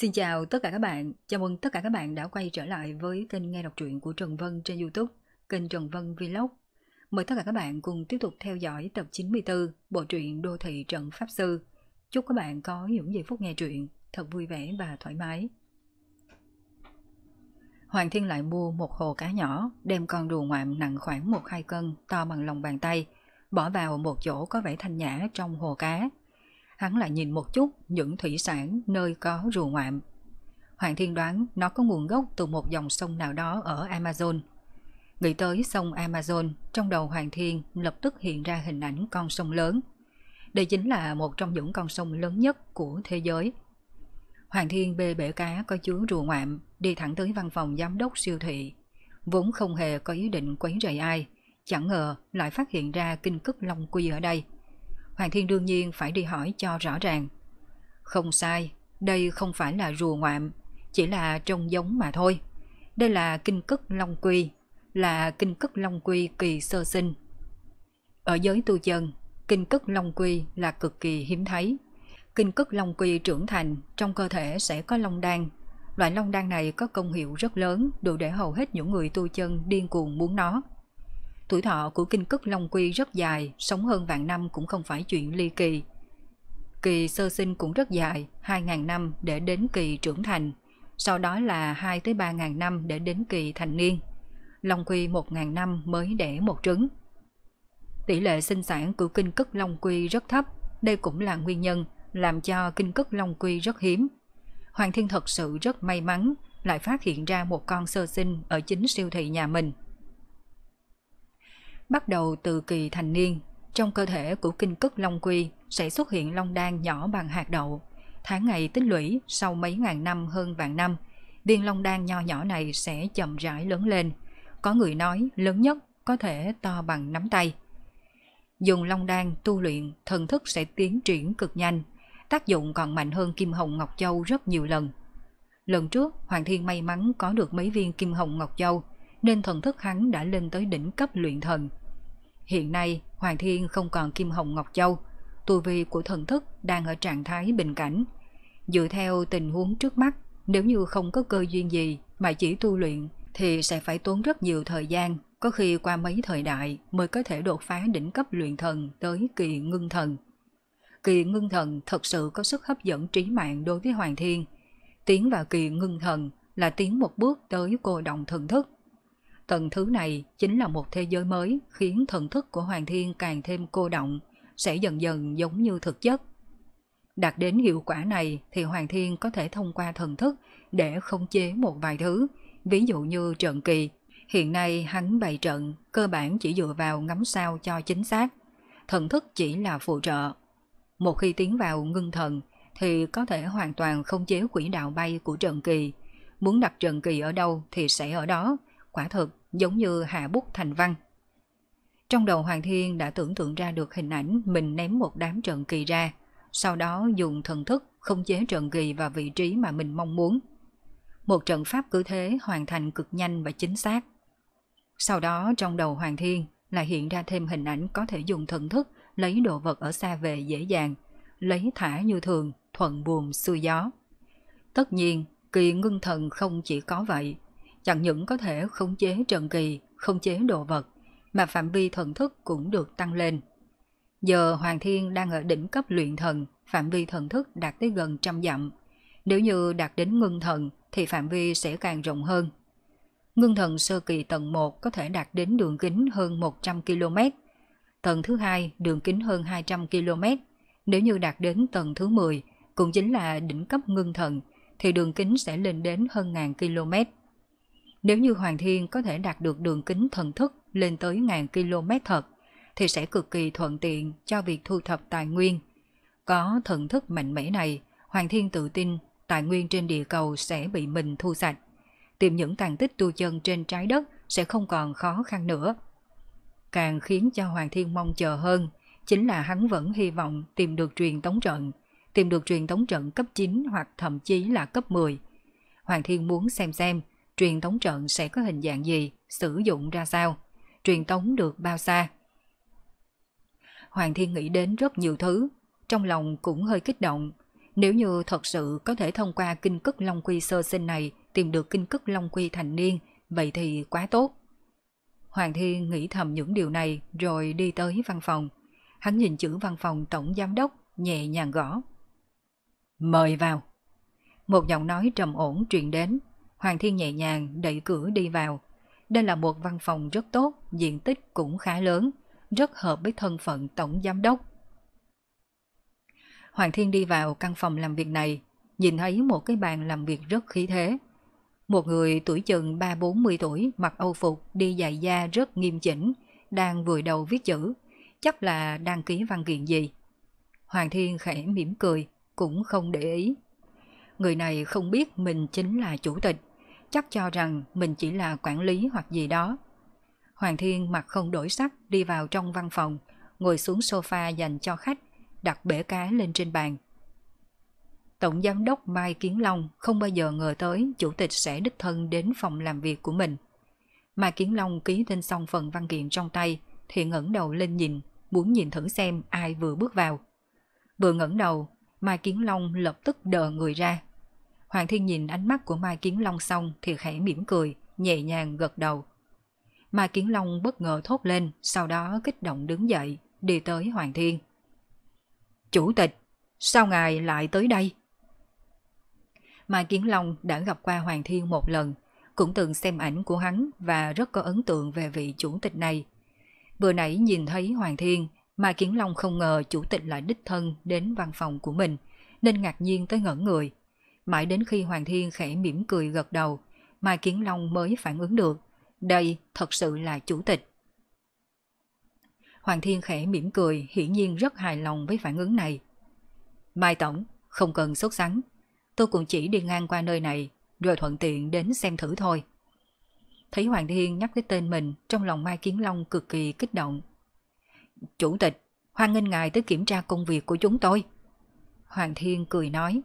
Xin chào tất cả các bạn, chào mừng tất cả các bạn đã quay trở lại với kênh nghe đọc truyện của Trần Vân trên Youtube, kênh Trần Vân Vlog. Mời tất cả các bạn cùng tiếp tục theo dõi tập 94 bộ truyện Đô thị Trần Pháp Sư. Chúc các bạn có những giây phút nghe truyện thật vui vẻ và thoải mái. Hoàng Thiên lại mua một hồ cá nhỏ, đem con rùa ngoạm nặng khoảng 1-2 cân, to bằng lòng bàn tay, bỏ vào một chỗ có vẻ thanh nhã trong hồ cá, hắn lại nhìn một chút những thủy sản nơi có rùa ngoạm. Hoàng Thiên đoán nó có nguồn gốc từ một dòng sông nào đó ở Amazon. Nghĩ tới sông Amazon, trong đầu Hoàng Thiên lập tức hiện ra hình ảnh con sông lớn. Đây chính là một trong những con sông lớn nhất của thế giới. Hoàng Thiên bê bể cá có chứa rùa ngoạm, đi thẳng tới văn phòng giám đốc siêu thị. Vốn không hề có ý định quấy rầy ai, chẳng ngờ lại phát hiện ra kinh cức long quy ở đây – Hoàng Thiên đương nhiên phải đi hỏi cho rõ ràng. Không sai, đây không phải là rùa ngoạm, chỉ là trông giống mà thôi. Đây là kinh cất Long Quy, là kinh cất Long Quy kỳ sơ sinh. Ở giới tu chân, kinh cất Long Quy là cực kỳ hiếm thấy. Kinh cất Long Quy trưởng thành trong cơ thể sẽ có long đan. Loại long đan này có công hiệu rất lớn đủ để hầu hết những người tu chân điên cuồng muốn nó. Tuổi thọ của kinh cức Long Quy rất dài, sống hơn vạn năm cũng không phải chuyện ly kỳ. Kỳ sơ sinh cũng rất dài, 2.000 năm để đến kỳ trưởng thành, sau đó là 2 tới 3.000 năm để đến kỳ thành niên. Long Quy 1.000 năm mới đẻ một trứng. Tỷ lệ sinh sản của kinh cức Long Quy rất thấp, đây cũng là nguyên nhân làm cho kinh cức Long Quy rất hiếm. Hoàng Thiên thật sự rất may mắn lại phát hiện ra một con sơ sinh ở chính siêu thị nhà mình. Bắt đầu từ kỳ thành niên, trong cơ thể của kinh cức Long Quy sẽ xuất hiện long đan nhỏ bằng hạt đậu. Tháng ngày tích lũy sau mấy ngàn năm hơn vạn năm, viên long đan nho nhỏ này sẽ chậm rãi lớn lên. Có người nói lớn nhất có thể to bằng nắm tay. Dùng long đan tu luyện, thần thức sẽ tiến triển cực nhanh, tác dụng còn mạnh hơn kim hồng ngọc châu rất nhiều lần. Lần trước, Hoàng Thiên may mắn có được mấy viên kim hồng ngọc châu, nên thần thức hắn đã lên tới đỉnh cấp luyện thần. Hiện nay, Hoàng Thiên không còn Kim Hồng Ngọc Châu, tu vi của thần thức đang ở trạng thái bình cảnh. Dựa theo tình huống trước mắt, nếu như không có cơ duyên gì mà chỉ tu luyện thì sẽ phải tốn rất nhiều thời gian, có khi qua mấy thời đại mới có thể đột phá đỉnh cấp luyện thần tới kỳ ngưng thần. Kỳ ngưng thần thật sự có sức hấp dẫn trí mạng đối với Hoàng Thiên. Tiến vào kỳ ngưng thần là tiến một bước tới cô động thần thức, Tầng thứ này chính là một thế giới mới khiến thần thức của Hoàng Thiên càng thêm cô động, sẽ dần dần giống như thực chất. Đạt đến hiệu quả này thì Hoàng Thiên có thể thông qua thần thức để khống chế một vài thứ, ví dụ như trận kỳ. Hiện nay hắn bày trận cơ bản chỉ dựa vào ngắm sao cho chính xác, thần thức chỉ là phụ trợ. Một khi tiến vào ngưng thần thì có thể hoàn toàn khống chế quỹ đạo bay của trận kỳ. Muốn đặt trận kỳ ở đâu thì sẽ ở đó, quả thực giống như hạ bút thành văn. Trong đầu Hoàng Thiên đã tưởng tượng ra được hình ảnh mình ném một đám trận kỳ ra, sau đó dùng thần thức không chế trận kỳ vào vị trí mà mình mong muốn. Một trận pháp cứ thế hoàn thành cực nhanh và chính xác. Sau đó trong đầu Hoàng Thiên lại hiện ra thêm hình ảnh có thể dùng thần thức lấy đồ vật ở xa về dễ dàng, lấy thả như thường, thuận buồm xuôi gió. Tất nhiên, kỳ ngưng thần không chỉ có vậy, chẳng những có thể khống chế trận kỳ, khống chế đồ vật, mà phạm vi thần thức cũng được tăng lên. Giờ Hoàng Thiên đang ở đỉnh cấp luyện thần, phạm vi thần thức đạt tới gần trăm dặm. Nếu như đạt đến ngưng thần thì phạm vi sẽ càng rộng hơn. Ngưng thần sơ kỳ tầng 1 có thể đạt đến đường kính hơn 100 km. Tầng thứ hai đường kính hơn 200 km. Nếu như đạt đến tầng thứ 10, cũng chính là đỉnh cấp ngưng thần, thì đường kính sẽ lên đến hơn ngàn km. Nếu như Hoàng Thiên có thể đạt được đường kính thần thức lên tới ngàn km thật, thì sẽ cực kỳ thuận tiện cho việc thu thập tài nguyên. Có thần thức mạnh mẽ này, Hoàng Thiên tự tin tài nguyên trên địa cầu sẽ bị mình thu sạch. Tìm những tàn tích tu chân trên trái đất sẽ không còn khó khăn nữa. Càng khiến cho Hoàng Thiên mong chờ hơn, chính là hắn vẫn hy vọng tìm được truyền tống trận, tìm được truyền tống trận cấp 9 hoặc thậm chí là cấp 10. Hoàng Thiên muốn xem xem truyền tống trận sẽ có hình dạng gì, sử dụng ra sao, truyền tống được bao xa. Hoàng Thiên nghĩ đến rất nhiều thứ, trong lòng cũng hơi kích động. Nếu như thật sự có thể thông qua kinh cức Long Quy sơ sinh này tìm được kinh cức Long Quy thành niên, vậy thì quá tốt. Hoàng Thiên nghĩ thầm những điều này rồi đi tới văn phòng. Hắn nhìn chữ văn phòng tổng giám đốc, nhẹ nhàng gõ. Mời vào. Một giọng nói trầm ổn truyền đến. Hoàng Thiên nhẹ nhàng đẩy cửa đi vào. Đây là một văn phòng rất tốt, diện tích cũng khá lớn, rất hợp với thân phận tổng giám đốc. Hoàng Thiên đi vào căn phòng làm việc này, nhìn thấy một cái bàn làm việc rất khí thế. Một người tuổi chừng 3-40 tuổi mặc âu phục đi dài da rất nghiêm chỉnh, đang vùi đầu viết chữ, chắc là đăng ký văn kiện gì. Hoàng Thiên khẽ mỉm cười, cũng không để ý. Người này không biết mình chính là chủ tịch, chắc cho rằng mình chỉ là quản lý hoặc gì đó. Hoàng Thiên mặt không đổi sắc đi vào trong văn phòng, ngồi xuống sofa dành cho khách, đặt bể cá lên trên bàn. Tổng giám đốc Mai Kiến Long không bao giờ ngờ tới chủ tịch sẽ đích thân đến phòng làm việc của mình. Mai Kiến Long ký tên xong phần văn kiện trong tay thì ngẩng đầu lên nhìn, muốn nhìn thử xem ai vừa bước vào. Vừa ngẩng đầu, Mai Kiến Long lập tức đờ người ra. Hoàng Thiên nhìn ánh mắt của Mai Kiến Long xong thì khẽ mỉm cười, nhẹ nhàng gật đầu. Mai Kiến Long bất ngờ thốt lên, sau đó kích động đứng dậy, đi tới Hoàng Thiên. Chủ tịch, sao ngài lại tới đây? Mai Kiến Long đã gặp qua Hoàng Thiên một lần, cũng từng xem ảnh của hắn và rất có ấn tượng về vị chủ tịch này. Vừa nãy nhìn thấy Hoàng Thiên, Mai Kiến Long không ngờ chủ tịch lại đích thân đến văn phòng của mình, nên ngạc nhiên tới ngẩn người – Mãi đến khi Hoàng Thiên khẽ mỉm cười gật đầu, Mai Kiến Long mới phản ứng được. Đây thật sự là chủ tịch. Hoàng Thiên khẽ mỉm cười, hiển nhiên rất hài lòng với phản ứng này. Mai Tổng, không cần sốt sắng. Tôi cũng chỉ đi ngang qua nơi này, rồi thuận tiện đến xem thử thôi. Thấy Hoàng Thiên nhắc cái tên mình, trong lòng Mai Kiến Long cực kỳ kích động. Chủ tịch, hoan nghênh ngài tới kiểm tra công việc của chúng tôi. Hoàng Thiên cười nói.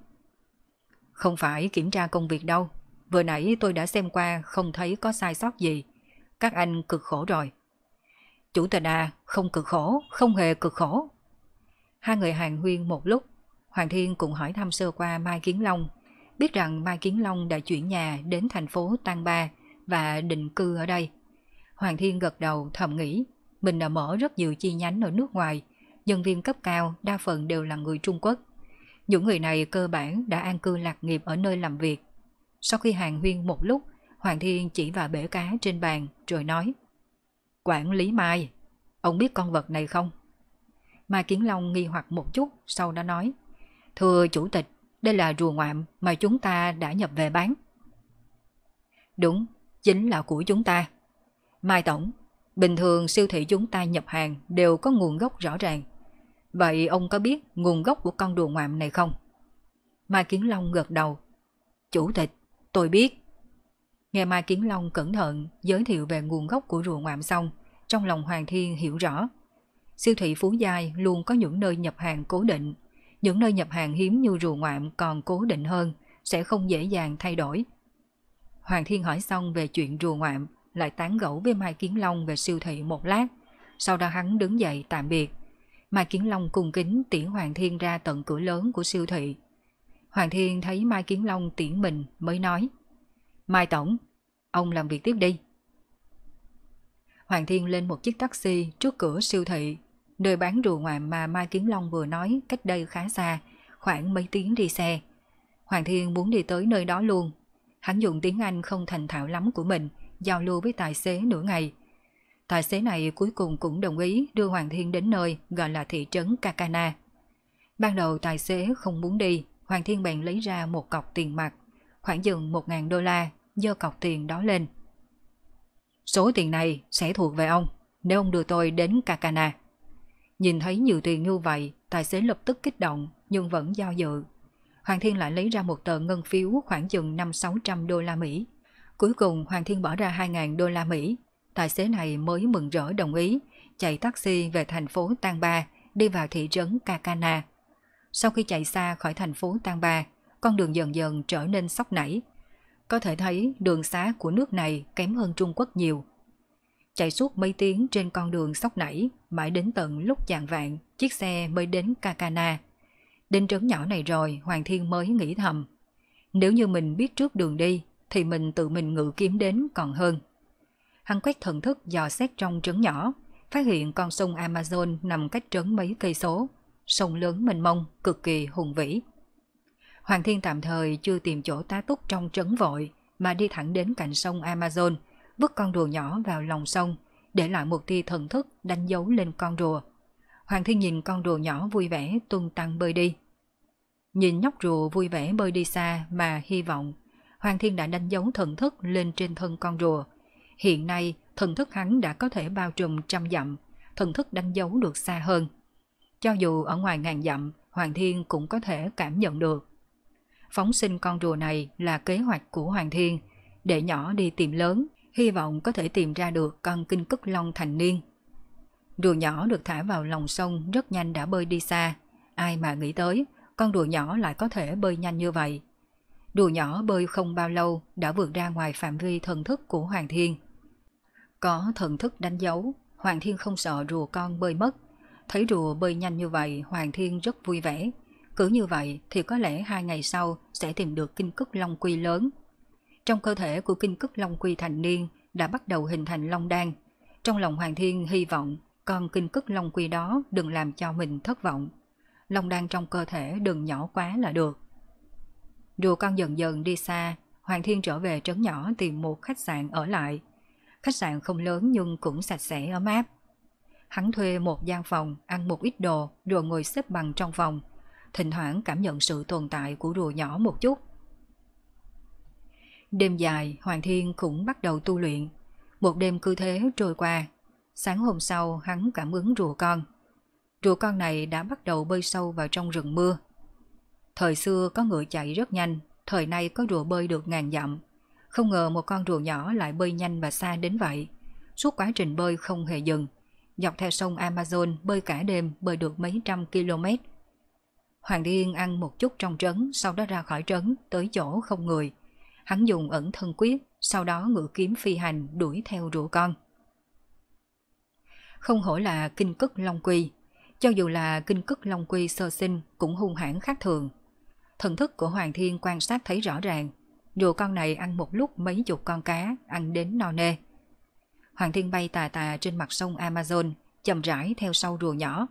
Không phải kiểm tra công việc đâu. Vừa nãy tôi đã xem qua không thấy có sai sót gì. Các anh cực khổ rồi. Chủ tịch à, không cực khổ, không hề cực khổ. Hai người hàng huyên một lúc, Hoàng Thiên cũng hỏi thăm sơ qua Mai Kiến Long. Biết rằng Mai Kiến Long đã chuyển nhà đến thành phố Tăng Ba và định cư ở đây. Hoàng Thiên gật đầu thầm nghĩ, mình đã mở rất nhiều chi nhánh ở nước ngoài, nhân viên cấp cao đa phần đều là người Trung Quốc những người này cơ bản đã an cư lạc nghiệp ở nơi làm việc. Sau khi hàng huyên một lúc, Hoàng Thiên chỉ vào bể cá trên bàn rồi nói Quản lý Mai, ông biết con vật này không? Mai Kiến Long nghi hoặc một chút, sau đó nói Thưa chủ tịch, đây là rùa ngoạm mà chúng ta đã nhập về bán. Đúng, chính là của chúng ta. Mai Tổng, bình thường siêu thị chúng ta nhập hàng đều có nguồn gốc rõ ràng. Vậy ông có biết nguồn gốc của con đùa ngoạm này không? Mai Kiến Long gật đầu. Chủ tịch, tôi biết. Nghe Mai Kiến Long cẩn thận giới thiệu về nguồn gốc của rùa ngoạm xong, trong lòng Hoàng Thiên hiểu rõ. Siêu thị Phú Giai luôn có những nơi nhập hàng cố định. Những nơi nhập hàng hiếm như rùa ngoạm còn cố định hơn, sẽ không dễ dàng thay đổi. Hoàng Thiên hỏi xong về chuyện rùa ngoạm, lại tán gẫu với Mai Kiến Long về siêu thị một lát. Sau đó hắn đứng dậy tạm biệt, Mai Kiến Long cùng kính tiễn Hoàng Thiên ra tận cửa lớn của siêu thị. Hoàng Thiên thấy Mai Kiến Long tiễn mình mới nói Mai Tổng, ông làm việc tiếp đi. Hoàng Thiên lên một chiếc taxi trước cửa siêu thị, nơi bán rùa ngoạm mà Mai Kiến Long vừa nói cách đây khá xa, khoảng mấy tiếng đi xe. Hoàng Thiên muốn đi tới nơi đó luôn. Hắn dùng tiếng Anh không thành thạo lắm của mình, giao lưu với tài xế nửa ngày, tài xế này cuối cùng cũng đồng ý đưa Hoàng Thiên đến nơi gọi là thị trấn Kakana. Ban đầu tài xế không muốn đi, Hoàng Thiên bèn lấy ra một cọc tiền mặt, khoảng chừng 1.000 đô la, dơ cọc tiền đó lên. Số tiền này sẽ thuộc về ông, nếu ông đưa tôi đến Kakana. Nhìn thấy nhiều tiền như vậy, tài xế lập tức kích động nhưng vẫn do dự. Hoàng Thiên lại lấy ra một tờ ngân phiếu khoảng chừng 5-600 đô la Mỹ. Cuối cùng Hoàng Thiên bỏ ra 2.000 đô la Mỹ tài xế này mới mừng rỡ đồng ý, chạy taxi về thành phố Tang Ba, đi vào thị trấn Kakana. Sau khi chạy xa khỏi thành phố Tang Ba, con đường dần dần trở nên sóc nảy. Có thể thấy đường xá của nước này kém hơn Trung Quốc nhiều. Chạy suốt mấy tiếng trên con đường sóc nảy, mãi đến tận lúc chạng vạn, chiếc xe mới đến Kakana. Đến trấn nhỏ này rồi, Hoàng Thiên mới nghĩ thầm. Nếu như mình biết trước đường đi, thì mình tự mình ngự kiếm đến còn hơn hắn quét thần thức dò xét trong trấn nhỏ, phát hiện con sông Amazon nằm cách trấn mấy cây số, sông lớn mênh mông, cực kỳ hùng vĩ. Hoàng Thiên tạm thời chưa tìm chỗ tá túc trong trấn vội, mà đi thẳng đến cạnh sông Amazon, vứt con rùa nhỏ vào lòng sông, để lại một tia thần thức đánh dấu lên con rùa. Hoàng Thiên nhìn con rùa nhỏ vui vẻ tung tăng bơi đi. Nhìn nhóc rùa vui vẻ bơi đi xa mà hy vọng, Hoàng Thiên đã đánh dấu thần thức lên trên thân con rùa, Hiện nay, thần thức hắn đã có thể bao trùm trăm dặm, thần thức đánh dấu được xa hơn. Cho dù ở ngoài ngàn dặm, Hoàng Thiên cũng có thể cảm nhận được. Phóng sinh con rùa này là kế hoạch của Hoàng Thiên, để nhỏ đi tìm lớn, hy vọng có thể tìm ra được con kinh cức long thành niên. Rùa nhỏ được thả vào lòng sông rất nhanh đã bơi đi xa. Ai mà nghĩ tới, con rùa nhỏ lại có thể bơi nhanh như vậy. Đùa nhỏ bơi không bao lâu đã vượt ra ngoài phạm vi thần thức của Hoàng Thiên. Có thần thức đánh dấu, Hoàng Thiên không sợ rùa con bơi mất. Thấy rùa bơi nhanh như vậy, Hoàng Thiên rất vui vẻ. Cứ như vậy thì có lẽ hai ngày sau sẽ tìm được kinh cức long quy lớn. Trong cơ thể của kinh cức long quy thành niên đã bắt đầu hình thành long đan. Trong lòng Hoàng Thiên hy vọng con kinh cức long quy đó đừng làm cho mình thất vọng. Long đan trong cơ thể đừng nhỏ quá là được. Dù con dần dần đi xa, Hoàng Thiên trở về trấn nhỏ tìm một khách sạn ở lại. Khách sạn không lớn nhưng cũng sạch sẽ ấm áp. Hắn thuê một gian phòng, ăn một ít đồ rồi ngồi xếp bằng trong phòng. Thỉnh thoảng cảm nhận sự tồn tại của rùa nhỏ một chút. Đêm dài, Hoàng Thiên cũng bắt đầu tu luyện. Một đêm cứ thế trôi qua. Sáng hôm sau, hắn cảm ứng rùa con. Rùa con này đã bắt đầu bơi sâu vào trong rừng mưa, Thời xưa có ngựa chạy rất nhanh, thời nay có rùa bơi được ngàn dặm. Không ngờ một con rùa nhỏ lại bơi nhanh và xa đến vậy. Suốt quá trình bơi không hề dừng. Dọc theo sông Amazon bơi cả đêm bơi được mấy trăm km. Hoàng Điên ăn một chút trong trấn, sau đó ra khỏi trấn, tới chỗ không người. Hắn dùng ẩn thân quyết, sau đó ngựa kiếm phi hành đuổi theo rùa con. Không hổ là kinh cức Long Quy, cho dù là kinh cức Long Quy sơ sinh cũng hung hãn khác thường, Thần thức của Hoàng Thiên quan sát thấy rõ ràng, dù con này ăn một lúc mấy chục con cá, ăn đến no nê. Hoàng Thiên bay tà tà trên mặt sông Amazon, chậm rãi theo sau rùa nhỏ.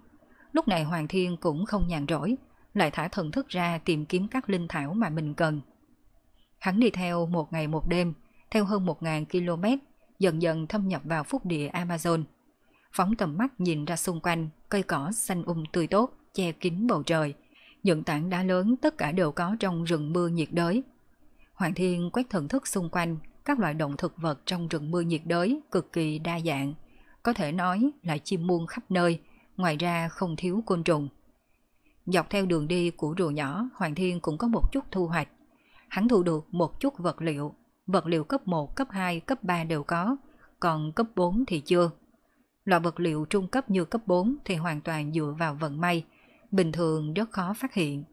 Lúc này Hoàng Thiên cũng không nhàn rỗi, lại thả thần thức ra tìm kiếm các linh thảo mà mình cần. Hắn đi theo một ngày một đêm, theo hơn 1.000 km, dần dần thâm nhập vào phúc địa Amazon. Phóng tầm mắt nhìn ra xung quanh, cây cỏ xanh um tươi tốt, che kín bầu trời, những tảng đá lớn tất cả đều có trong rừng mưa nhiệt đới. Hoàng Thiên quét thần thức xung quanh, các loại động thực vật trong rừng mưa nhiệt đới cực kỳ đa dạng, có thể nói là chim muôn khắp nơi, ngoài ra không thiếu côn trùng. Dọc theo đường đi của rùa nhỏ, Hoàng Thiên cũng có một chút thu hoạch. Hắn thu được một chút vật liệu, vật liệu cấp 1, cấp 2, cấp 3 đều có, còn cấp 4 thì chưa. Loại vật liệu trung cấp như cấp 4 thì hoàn toàn dựa vào vận may – bình thường rất khó phát hiện.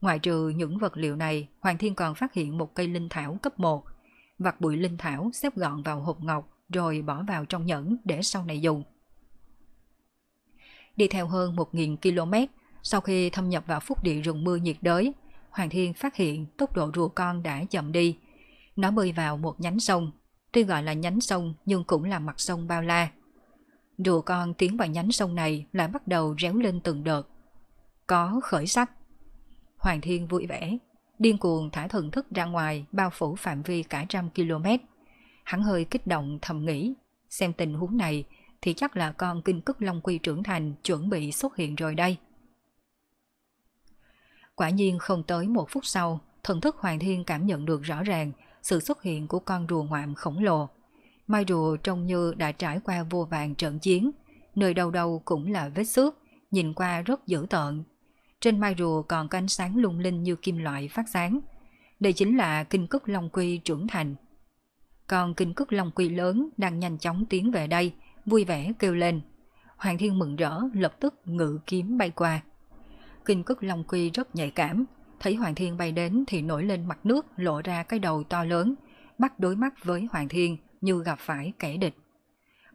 ngoài trừ những vật liệu này, Hoàng Thiên còn phát hiện một cây linh thảo cấp 1, vặt bụi linh thảo xếp gọn vào hộp ngọc rồi bỏ vào trong nhẫn để sau này dùng. Đi theo hơn 1.000 km, sau khi thâm nhập vào phúc địa rừng mưa nhiệt đới, Hoàng Thiên phát hiện tốc độ rùa con đã chậm đi. Nó bơi vào một nhánh sông, tuy gọi là nhánh sông nhưng cũng là mặt sông bao la. Rùa con tiến vào nhánh sông này lại bắt đầu réo lên từng đợt, có khởi sắc. Hoàng Thiên vui vẻ, điên cuồng thả thần thức ra ngoài bao phủ phạm vi cả trăm km. Hắn hơi kích động thầm nghĩ, xem tình huống này thì chắc là con kinh cức long quy trưởng thành chuẩn bị xuất hiện rồi đây. Quả nhiên không tới một phút sau, thần thức Hoàng Thiên cảm nhận được rõ ràng sự xuất hiện của con rùa ngoạm khổng lồ. Mai rùa trông như đã trải qua vô vàng trận chiến, nơi đầu đầu cũng là vết xước, nhìn qua rất dữ tợn trên mai rùa còn có ánh sáng lung linh như kim loại phát sáng. Đây chính là kinh cúc long quy trưởng thành. Còn kinh cúc long quy lớn đang nhanh chóng tiến về đây, vui vẻ kêu lên. Hoàng thiên mừng rỡ lập tức ngự kiếm bay qua. Kinh cúc long quy rất nhạy cảm, thấy Hoàng thiên bay đến thì nổi lên mặt nước lộ ra cái đầu to lớn, bắt đối mắt với Hoàng thiên như gặp phải kẻ địch.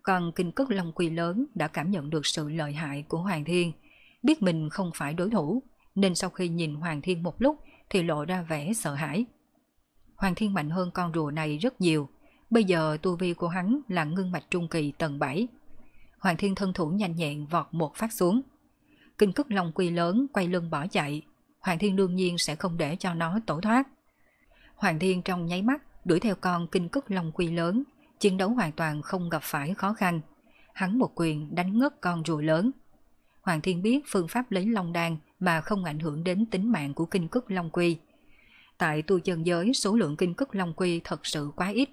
Còn kinh cúc long quy lớn đã cảm nhận được sự lợi hại của Hoàng thiên, biết mình không phải đối thủ, nên sau khi nhìn Hoàng Thiên một lúc thì lộ ra vẻ sợ hãi. Hoàng Thiên mạnh hơn con rùa này rất nhiều, bây giờ tu vi của hắn là ngưng mạch trung kỳ tầng 7. Hoàng Thiên thân thủ nhanh nhẹn vọt một phát xuống. Kinh cức long quy lớn quay lưng bỏ chạy, Hoàng Thiên đương nhiên sẽ không để cho nó tổ thoát. Hoàng Thiên trong nháy mắt đuổi theo con kinh cức long quy lớn, chiến đấu hoàn toàn không gặp phải khó khăn. Hắn một quyền đánh ngất con rùa lớn, Hoàng Thiên biết phương pháp lấy long đan mà không ảnh hưởng đến tính mạng của kinh cức long quy. Tại tu chân giới, số lượng kinh cức long quy thật sự quá ít,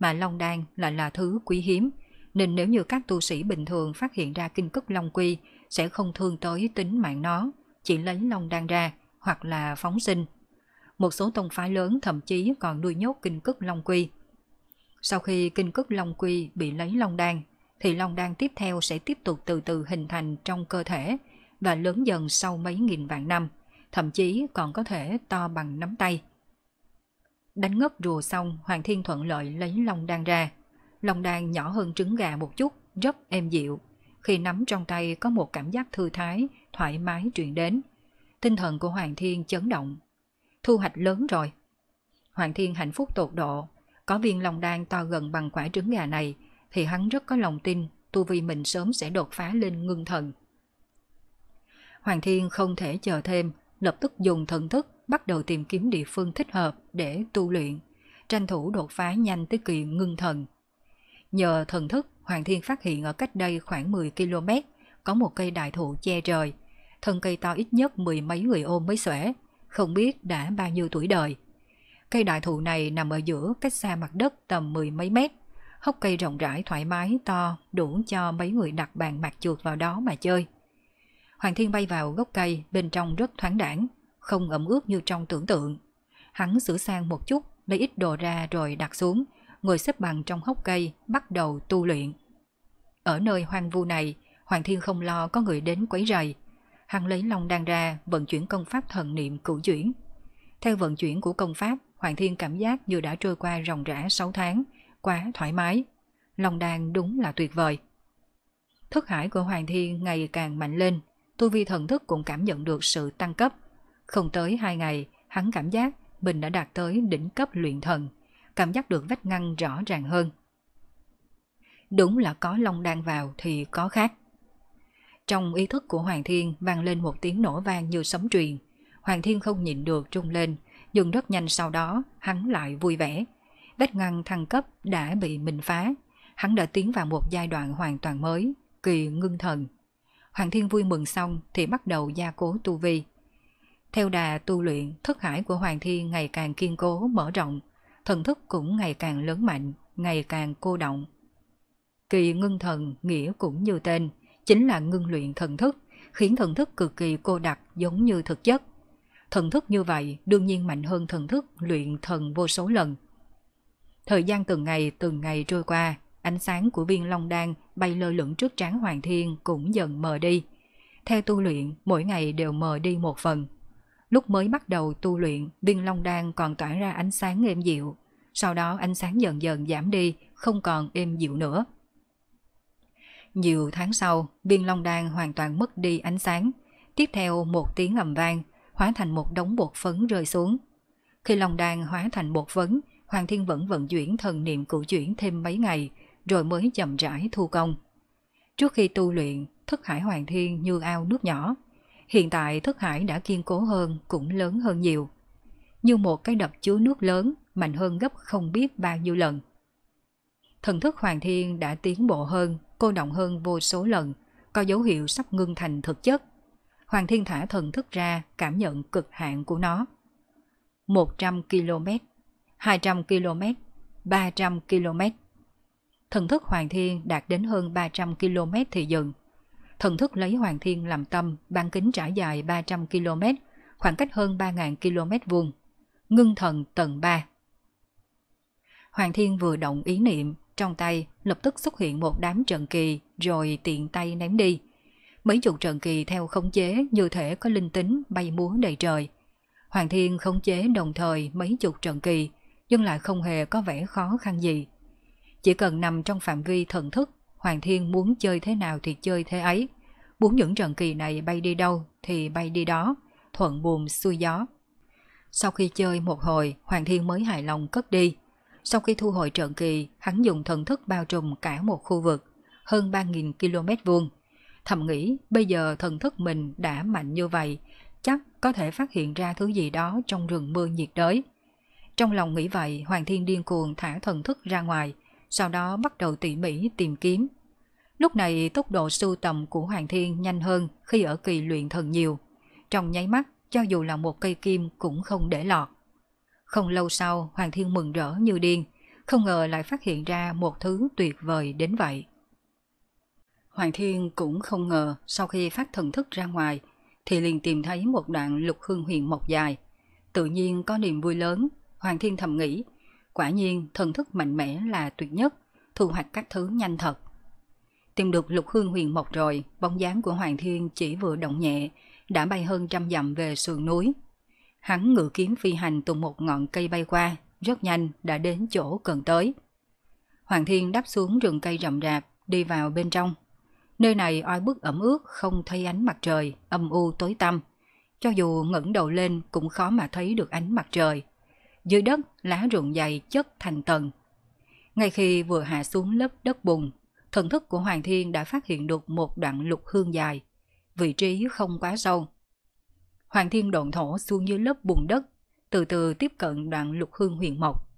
mà long đan lại là thứ quý hiếm, nên nếu như các tu sĩ bình thường phát hiện ra kinh cức long quy sẽ không thương tới tính mạng nó, chỉ lấy long đan ra hoặc là phóng sinh. Một số tông phái lớn thậm chí còn nuôi nhốt kinh cức long quy. Sau khi kinh cức long quy bị lấy long đan thì long đan tiếp theo sẽ tiếp tục từ từ hình thành trong cơ thể và lớn dần sau mấy nghìn vạn năm, thậm chí còn có thể to bằng nắm tay. Đánh ngất rùa xong, Hoàng Thiên thuận lợi lấy long đan ra. Long đan nhỏ hơn trứng gà một chút, rất êm dịu. Khi nắm trong tay có một cảm giác thư thái, thoải mái truyền đến. Tinh thần của Hoàng Thiên chấn động. Thu hoạch lớn rồi. Hoàng Thiên hạnh phúc tột độ. Có viên long đan to gần bằng quả trứng gà này thì hắn rất có lòng tin tu vi mình sớm sẽ đột phá lên ngưng thần. Hoàng Thiên không thể chờ thêm, lập tức dùng thần thức bắt đầu tìm kiếm địa phương thích hợp để tu luyện, tranh thủ đột phá nhanh tới kỳ ngưng thần. Nhờ thần thức, Hoàng Thiên phát hiện ở cách đây khoảng 10 km có một cây đại thụ che trời, thân cây to ít nhất mười mấy người ôm mới xuể, không biết đã bao nhiêu tuổi đời. Cây đại thụ này nằm ở giữa cách xa mặt đất tầm mười mấy mét, hốc cây rộng rãi thoải mái to đủ cho mấy người đặt bàn mặt chuột vào đó mà chơi. Hoàng Thiên bay vào gốc cây, bên trong rất thoáng đảng, không ẩm ướt như trong tưởng tượng. Hắn sửa sang một chút, lấy ít đồ ra rồi đặt xuống, ngồi xếp bằng trong hốc cây, bắt đầu tu luyện. Ở nơi hoang vu này, Hoàng Thiên không lo có người đến quấy rầy. Hắn lấy long đan ra, vận chuyển công pháp thần niệm cửu chuyển. Theo vận chuyển của công pháp, Hoàng Thiên cảm giác như đã trôi qua ròng rã 6 tháng – quá thoải mái. Lòng đan đúng là tuyệt vời. Thức hải của Hoàng Thiên ngày càng mạnh lên, tu vi thần thức cũng cảm nhận được sự tăng cấp. Không tới hai ngày, hắn cảm giác mình đã đạt tới đỉnh cấp luyện thần, cảm giác được vách ngăn rõ ràng hơn. Đúng là có long đan vào thì có khác. Trong ý thức của Hoàng Thiên vang lên một tiếng nổ vang như sấm truyền. Hoàng Thiên không nhịn được trung lên, nhưng rất nhanh sau đó hắn lại vui vẻ, vách ngăn thăng cấp đã bị mình phá. Hắn đã tiến vào một giai đoạn hoàn toàn mới, kỳ ngưng thần. Hoàng Thiên vui mừng xong thì bắt đầu gia cố tu vi. Theo đà tu luyện, thức hải của Hoàng Thiên ngày càng kiên cố, mở rộng, thần thức cũng ngày càng lớn mạnh, ngày càng cô động. Kỳ ngưng thần nghĩa cũng như tên, chính là ngưng luyện thần thức, khiến thần thức cực kỳ cô đặc giống như thực chất. Thần thức như vậy đương nhiên mạnh hơn thần thức luyện thần vô số lần, Thời gian từng ngày từng ngày trôi qua, ánh sáng của viên long đan bay lơ lửng trước trán Hoàng Thiên cũng dần mờ đi. Theo tu luyện, mỗi ngày đều mờ đi một phần. Lúc mới bắt đầu tu luyện, viên long đan còn tỏa ra ánh sáng êm dịu. Sau đó ánh sáng dần dần giảm đi, không còn êm dịu nữa. Nhiều tháng sau, viên long đan hoàn toàn mất đi ánh sáng. Tiếp theo một tiếng ầm vang, hóa thành một đống bột phấn rơi xuống. Khi long đan hóa thành bột phấn, Hoàng Thiên vẫn vận chuyển thần niệm cụ chuyển thêm mấy ngày, rồi mới chậm rãi thu công. Trước khi tu luyện, thức hải Hoàng Thiên như ao nước nhỏ. Hiện tại thức hải đã kiên cố hơn, cũng lớn hơn nhiều. Như một cái đập chứa nước lớn, mạnh hơn gấp không biết bao nhiêu lần. Thần thức Hoàng Thiên đã tiến bộ hơn, cô động hơn vô số lần, có dấu hiệu sắp ngưng thành thực chất. Hoàng Thiên thả thần thức ra, cảm nhận cực hạn của nó. 100 km 200 km, 300 km. Thần thức Hoàng Thiên đạt đến hơn 300 km thì dừng. Thần thức lấy Hoàng Thiên làm tâm, bán kính trải dài 300 km, khoảng cách hơn 3.000 km vuông. Ngưng thần tầng 3 Hoàng Thiên vừa động ý niệm, trong tay lập tức xuất hiện một đám trận kỳ rồi tiện tay ném đi. Mấy chục trận kỳ theo khống chế như thể có linh tính bay múa đầy trời. Hoàng Thiên khống chế đồng thời mấy chục trận kỳ, nhưng lại không hề có vẻ khó khăn gì. Chỉ cần nằm trong phạm vi thần thức, Hoàng Thiên muốn chơi thế nào thì chơi thế ấy. Muốn những trận kỳ này bay đi đâu thì bay đi đó, thuận buồm xuôi gió. Sau khi chơi một hồi, Hoàng Thiên mới hài lòng cất đi. Sau khi thu hồi trận kỳ, hắn dùng thần thức bao trùm cả một khu vực, hơn 3.000 km vuông. Thầm nghĩ bây giờ thần thức mình đã mạnh như vậy, chắc có thể phát hiện ra thứ gì đó trong rừng mưa nhiệt đới. Trong lòng nghĩ vậy, Hoàng Thiên điên cuồng thả thần thức ra ngoài, sau đó bắt đầu tỉ mỉ tìm kiếm. Lúc này tốc độ sưu tầm của Hoàng Thiên nhanh hơn khi ở kỳ luyện thần nhiều. Trong nháy mắt, cho dù là một cây kim cũng không để lọt. Không lâu sau, Hoàng Thiên mừng rỡ như điên, không ngờ lại phát hiện ra một thứ tuyệt vời đến vậy. Hoàng Thiên cũng không ngờ sau khi phát thần thức ra ngoài thì liền tìm thấy một đoạn lục hương huyền mộc dài. Tự nhiên có niềm vui lớn Hoàng Thiên thầm nghĩ, quả nhiên thần thức mạnh mẽ là tuyệt nhất, thu hoạch các thứ nhanh thật. Tìm được lục hương huyền mộc rồi, bóng dáng của Hoàng Thiên chỉ vừa động nhẹ, đã bay hơn trăm dặm về sườn núi. Hắn ngự kiếm phi hành từ một ngọn cây bay qua, rất nhanh đã đến chỗ cần tới. Hoàng Thiên đáp xuống rừng cây rậm rạp, đi vào bên trong. Nơi này oi bức ẩm ướt, không thấy ánh mặt trời, âm u tối tăm. Cho dù ngẩng đầu lên cũng khó mà thấy được ánh mặt trời, dưới đất lá rụng dày chất thành tầng. Ngay khi vừa hạ xuống lớp đất bùn, thần thức của Hoàng Thiên đã phát hiện được một đoạn lục hương dài, vị trí không quá sâu. Hoàng Thiên độn thổ xuống dưới lớp bùn đất, từ từ tiếp cận đoạn lục hương huyền mộc.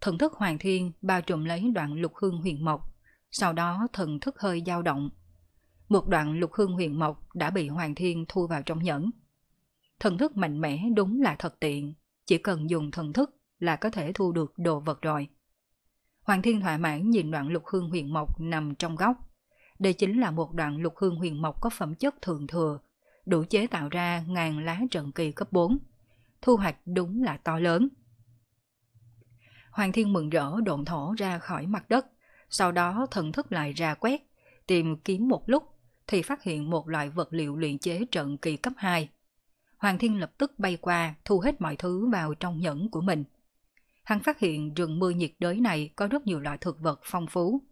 Thần thức Hoàng Thiên bao trùm lấy đoạn lục hương huyền mộc, sau đó thần thức hơi dao động. Một đoạn lục hương huyền mộc đã bị Hoàng Thiên thu vào trong nhẫn. Thần thức mạnh mẽ đúng là thật tiện, chỉ cần dùng thần thức là có thể thu được đồ vật rồi. Hoàng Thiên thỏa mãn nhìn đoạn lục hương huyền mộc nằm trong góc. Đây chính là một đoạn lục hương huyền mộc có phẩm chất thường thừa, đủ chế tạo ra ngàn lá trận kỳ cấp 4. Thu hoạch đúng là to lớn. Hoàng Thiên mừng rỡ độn thổ ra khỏi mặt đất, sau đó thần thức lại ra quét, tìm kiếm một lúc thì phát hiện một loại vật liệu luyện chế trận kỳ cấp 2. Hoàng Thiên lập tức bay qua, thu hết mọi thứ vào trong nhẫn của mình. Hắn phát hiện rừng mưa nhiệt đới này có rất nhiều loại thực vật phong phú.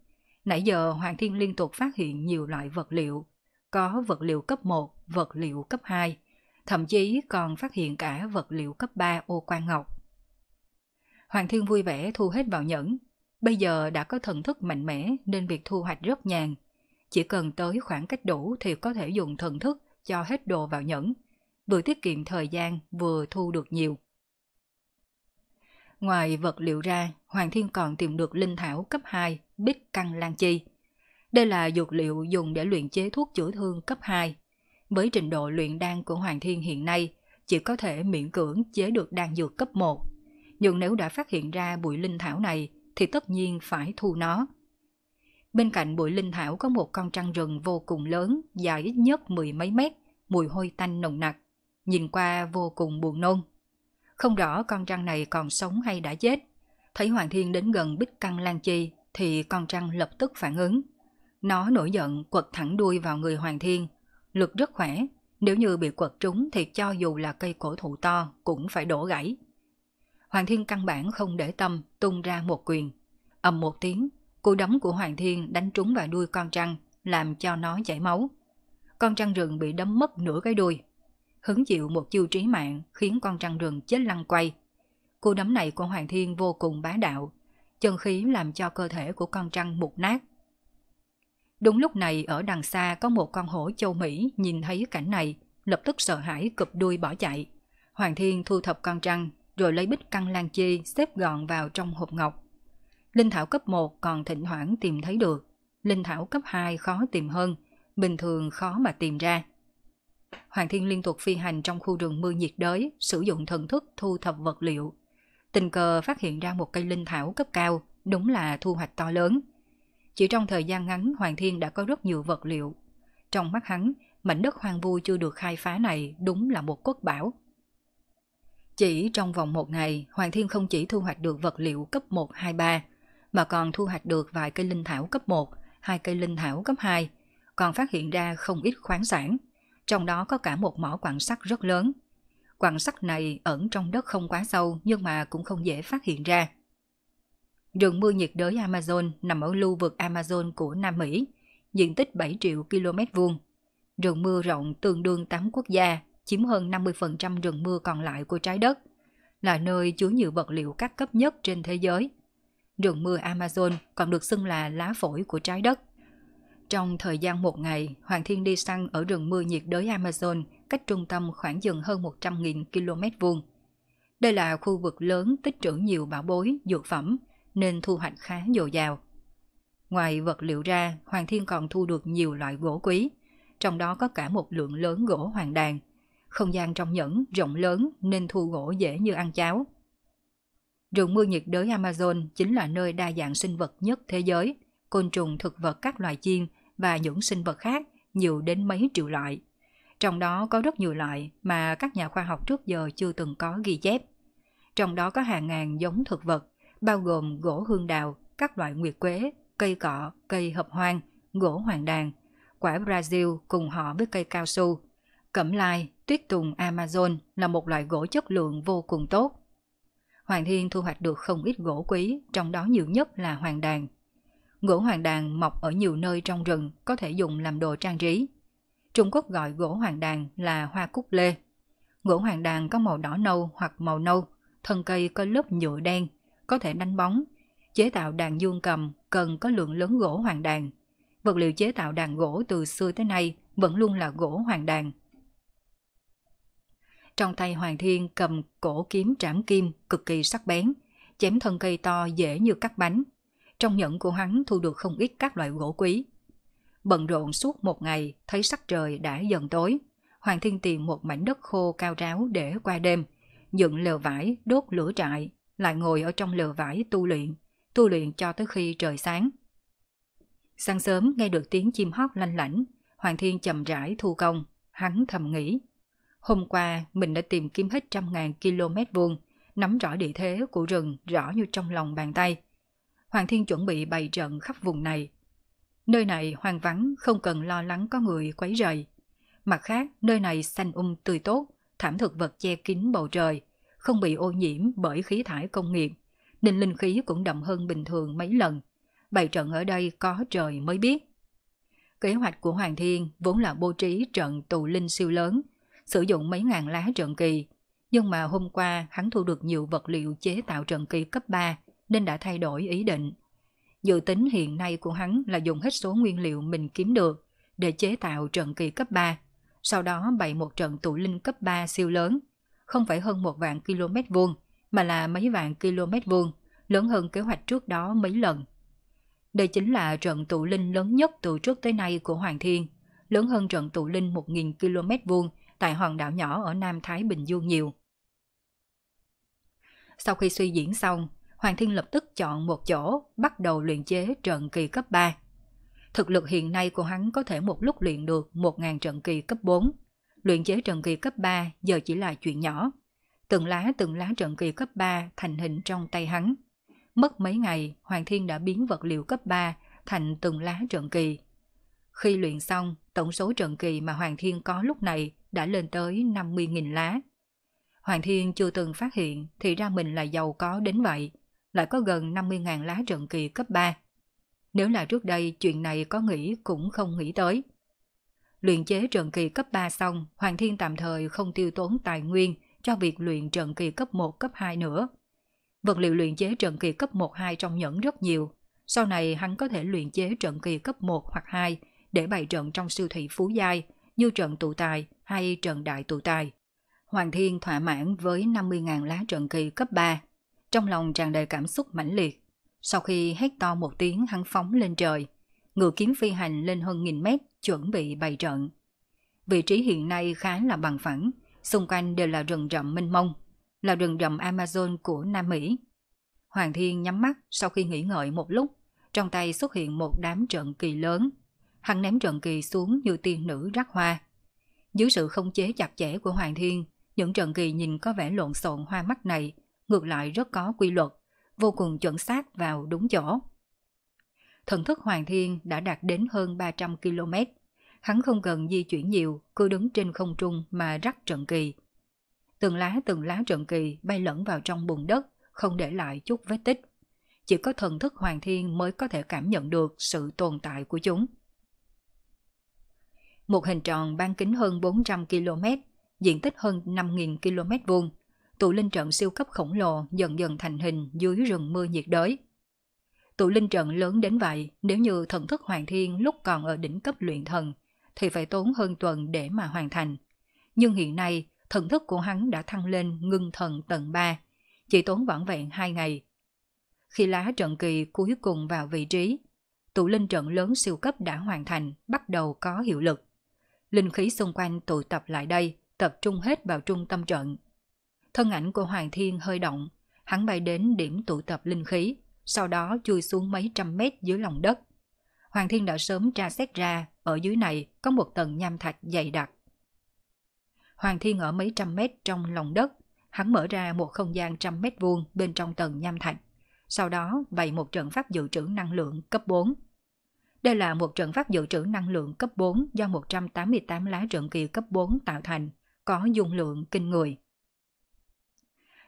Nãy giờ Hoàng Thiên liên tục phát hiện nhiều loại vật liệu, có vật liệu cấp 1, vật liệu cấp 2, thậm chí còn phát hiện cả vật liệu cấp 3 ô quan ngọc. Hoàng Thiên vui vẻ thu hết vào nhẫn, bây giờ đã có thần thức mạnh mẽ nên việc thu hoạch rất nhàn. Chỉ cần tới khoảng cách đủ thì có thể dùng thần thức cho hết đồ vào nhẫn, vừa tiết kiệm thời gian vừa thu được nhiều. Ngoài vật liệu ra, Hoàng Thiên còn tìm được linh thảo cấp 2, bích căng lan chi. Đây là dược liệu dùng để luyện chế thuốc chữa thương cấp 2. Với trình độ luyện đan của Hoàng Thiên hiện nay, chỉ có thể miễn cưỡng chế được đan dược cấp 1. Nhưng nếu đã phát hiện ra bụi linh thảo này, thì tất nhiên phải thu nó. Bên cạnh bụi linh thảo có một con trăng rừng vô cùng lớn, dài ít nhất mười mấy mét, mùi hôi tanh nồng nặc nhìn qua vô cùng buồn nôn. Không rõ con trăng này còn sống hay đã chết. Thấy Hoàng Thiên đến gần bích căng Lan Chi thì con trăng lập tức phản ứng. Nó nổi giận quật thẳng đuôi vào người Hoàng Thiên, lực rất khỏe, nếu như bị quật trúng thì cho dù là cây cổ thụ to cũng phải đổ gãy. Hoàng Thiên căn bản không để tâm, tung ra một quyền. ầm một tiếng, cú đấm của Hoàng Thiên đánh trúng vào đuôi con trăng, làm cho nó chảy máu. Con trăng rừng bị đấm mất nửa cái đuôi hứng chịu một chiêu trí mạng khiến con trăng rừng chết lăn quay. Cú đấm này của Hoàng Thiên vô cùng bá đạo, chân khí làm cho cơ thể của con trăng mục nát. Đúng lúc này ở đằng xa có một con hổ châu Mỹ nhìn thấy cảnh này, lập tức sợ hãi cụp đuôi bỏ chạy. Hoàng Thiên thu thập con trăng, rồi lấy bích căng lan chi xếp gọn vào trong hộp ngọc. Linh thảo cấp 1 còn thỉnh thoảng tìm thấy được, linh thảo cấp 2 khó tìm hơn, bình thường khó mà tìm ra. Hoàng Thiên liên tục phi hành trong khu rừng mưa nhiệt đới, sử dụng thần thức thu thập vật liệu. Tình cờ phát hiện ra một cây linh thảo cấp cao, đúng là thu hoạch to lớn. Chỉ trong thời gian ngắn Hoàng Thiên đã có rất nhiều vật liệu. Trong mắt hắn, mảnh đất hoang vu chưa được khai phá này đúng là một quốc bảo. Chỉ trong vòng một ngày, Hoàng Thiên không chỉ thu hoạch được vật liệu cấp 1, 2, 3, mà còn thu hoạch được vài cây linh thảo cấp 1, hai cây linh thảo cấp 2, còn phát hiện ra không ít khoáng sản trong đó có cả một mỏ quặng sắt rất lớn. Quặng sắt này ẩn trong đất không quá sâu nhưng mà cũng không dễ phát hiện ra. Rừng mưa nhiệt đới Amazon nằm ở lưu vực Amazon của Nam Mỹ, diện tích 7 triệu km vuông. Rừng mưa rộng tương đương 8 quốc gia, chiếm hơn 50% rừng mưa còn lại của trái đất, là nơi chứa nhiều vật liệu các cấp nhất trên thế giới. Rừng mưa Amazon còn được xưng là lá phổi của trái đất. Trong thời gian một ngày, Hoàng Thiên đi săn ở rừng mưa nhiệt đới Amazon, cách trung tâm khoảng dừng hơn 100.000 km vuông. Đây là khu vực lớn tích trữ nhiều bảo bối, dược phẩm, nên thu hoạch khá dồi dào. Ngoài vật liệu ra, Hoàng Thiên còn thu được nhiều loại gỗ quý, trong đó có cả một lượng lớn gỗ hoàng đàn. Không gian trong nhẫn rộng lớn nên thu gỗ dễ như ăn cháo. Rừng mưa nhiệt đới Amazon chính là nơi đa dạng sinh vật nhất thế giới, côn trùng thực vật các loài chiên và những sinh vật khác nhiều đến mấy triệu loại. Trong đó có rất nhiều loại mà các nhà khoa học trước giờ chưa từng có ghi chép. Trong đó có hàng ngàn giống thực vật, bao gồm gỗ hương đào, các loại nguyệt quế, cây cọ, cây hợp hoang, gỗ hoàng đàn, quả Brazil cùng họ với cây cao su. Cẩm lai, tuyết tùng Amazon là một loại gỗ chất lượng vô cùng tốt. Hoàng Thiên thu hoạch được không ít gỗ quý, trong đó nhiều nhất là hoàng đàn. Gỗ hoàng đàn mọc ở nhiều nơi trong rừng có thể dùng làm đồ trang trí. Trung Quốc gọi gỗ hoàng đàn là hoa cúc lê. Gỗ hoàng đàn có màu đỏ nâu hoặc màu nâu, thân cây có lớp nhựa đen, có thể đánh bóng. Chế tạo đàn dương cầm cần có lượng lớn gỗ hoàng đàn. Vật liệu chế tạo đàn gỗ từ xưa tới nay vẫn luôn là gỗ hoàng đàn. Trong tay Hoàng Thiên cầm cổ kiếm trảm kim cực kỳ sắc bén, chém thân cây to dễ như cắt bánh – trong nhẫn của hắn thu được không ít các loại gỗ quý. Bận rộn suốt một ngày, thấy sắc trời đã dần tối. Hoàng Thiên tìm một mảnh đất khô cao ráo để qua đêm, dựng lều vải, đốt lửa trại, lại ngồi ở trong lều vải tu luyện, tu luyện cho tới khi trời sáng. Sáng sớm nghe được tiếng chim hót lanh lảnh, Hoàng Thiên chậm rãi thu công, hắn thầm nghĩ. Hôm qua mình đã tìm kiếm hết trăm ngàn km vuông, nắm rõ địa thế của rừng rõ như trong lòng bàn tay. Hoàng Thiên chuẩn bị bày trận khắp vùng này. Nơi này hoang vắng, không cần lo lắng có người quấy rầy. Mặt khác, nơi này xanh um tươi tốt, thảm thực vật che kín bầu trời, không bị ô nhiễm bởi khí thải công nghiệp, nên linh khí cũng đậm hơn bình thường mấy lần. Bày trận ở đây có trời mới biết. Kế hoạch của Hoàng Thiên vốn là bố trí trận tù linh siêu lớn, sử dụng mấy ngàn lá trận kỳ. Nhưng mà hôm qua hắn thu được nhiều vật liệu chế tạo trận kỳ cấp 3, nên đã thay đổi ý định. Dự tính hiện nay của hắn là dùng hết số nguyên liệu mình kiếm được để chế tạo trận kỳ cấp 3, sau đó bày một trận tụ linh cấp 3 siêu lớn, không phải hơn một vạn km vuông, mà là mấy vạn km vuông, lớn hơn kế hoạch trước đó mấy lần. Đây chính là trận tụ linh lớn nhất từ trước tới nay của Hoàng Thiên, lớn hơn trận tụ linh 1.000 km vuông tại hòn đảo nhỏ ở Nam Thái Bình Dương nhiều. Sau khi suy diễn xong, Hoàng Thiên lập tức chọn một chỗ, bắt đầu luyện chế trận kỳ cấp 3. Thực lực hiện nay của hắn có thể một lúc luyện được 1.000 trận kỳ cấp 4. Luyện chế trận kỳ cấp 3 giờ chỉ là chuyện nhỏ. Từng lá từng lá trận kỳ cấp 3 thành hình trong tay hắn. Mất mấy ngày, Hoàng Thiên đã biến vật liệu cấp 3 thành từng lá trận kỳ. Khi luyện xong, tổng số trận kỳ mà Hoàng Thiên có lúc này đã lên tới 50.000 lá. Hoàng Thiên chưa từng phát hiện thì ra mình là giàu có đến vậy – lại có gần 50.000 lá trận kỳ cấp 3. Nếu là trước đây, chuyện này có nghĩ cũng không nghĩ tới. Luyện chế trận kỳ cấp 3 xong, Hoàng Thiên tạm thời không tiêu tốn tài nguyên cho việc luyện trận kỳ cấp 1, cấp 2 nữa. Vật liệu luyện chế trận kỳ cấp 1, 2 trong nhẫn rất nhiều. Sau này hắn có thể luyện chế trận kỳ cấp 1 hoặc 2 để bày trận trong siêu thị Phú Giai như trận tụ tài hay trận đại tụ tài. Hoàng Thiên thỏa mãn với 50.000 lá trận kỳ cấp 3 trong lòng tràn đầy cảm xúc mãnh liệt. Sau khi hét to một tiếng hắn phóng lên trời, ngựa kiếm phi hành lên hơn nghìn mét chuẩn bị bày trận. Vị trí hiện nay khá là bằng phẳng, xung quanh đều là rừng rậm mênh mông, là rừng rậm Amazon của Nam Mỹ. Hoàng Thiên nhắm mắt sau khi nghỉ ngợi một lúc, trong tay xuất hiện một đám trận kỳ lớn. Hắn ném trận kỳ xuống như tiên nữ rắc hoa. Dưới sự không chế chặt chẽ của Hoàng Thiên, những trận kỳ nhìn có vẻ lộn xộn hoa mắt này ngược lại rất có quy luật, vô cùng chuẩn xác vào đúng chỗ. Thần thức Hoàng Thiên đã đạt đến hơn 300 km. Hắn không cần di chuyển nhiều, cứ đứng trên không trung mà rắc trận kỳ. Từng lá từng lá trận kỳ bay lẫn vào trong bùn đất, không để lại chút vết tích. Chỉ có thần thức Hoàng Thiên mới có thể cảm nhận được sự tồn tại của chúng. Một hình tròn bán kính hơn 400 km, diện tích hơn 5.000 km vuông, tụ linh trận siêu cấp khổng lồ dần dần thành hình dưới rừng mưa nhiệt đới. Tụ linh trận lớn đến vậy, nếu như thần thức hoàng thiên lúc còn ở đỉnh cấp luyện thần, thì phải tốn hơn tuần để mà hoàn thành. Nhưng hiện nay, thần thức của hắn đã thăng lên ngưng thần tầng 3, chỉ tốn vỏn vẹn 2 ngày. Khi lá trận kỳ cuối cùng vào vị trí, tụ linh trận lớn siêu cấp đã hoàn thành, bắt đầu có hiệu lực. Linh khí xung quanh tụ tập lại đây, tập trung hết vào trung tâm trận, Thân ảnh của Hoàng Thiên hơi động, hắn bay đến điểm tụ tập linh khí, sau đó chui xuống mấy trăm mét dưới lòng đất. Hoàng Thiên đã sớm tra xét ra, ở dưới này có một tầng nham thạch dày đặc. Hoàng Thiên ở mấy trăm mét trong lòng đất, hắn mở ra một không gian trăm mét vuông bên trong tầng nham thạch, sau đó bày một trận pháp dự trữ năng lượng cấp 4. Đây là một trận pháp dự trữ năng lượng cấp 4 do 188 lá trận kỳ cấp 4 tạo thành, có dung lượng kinh người.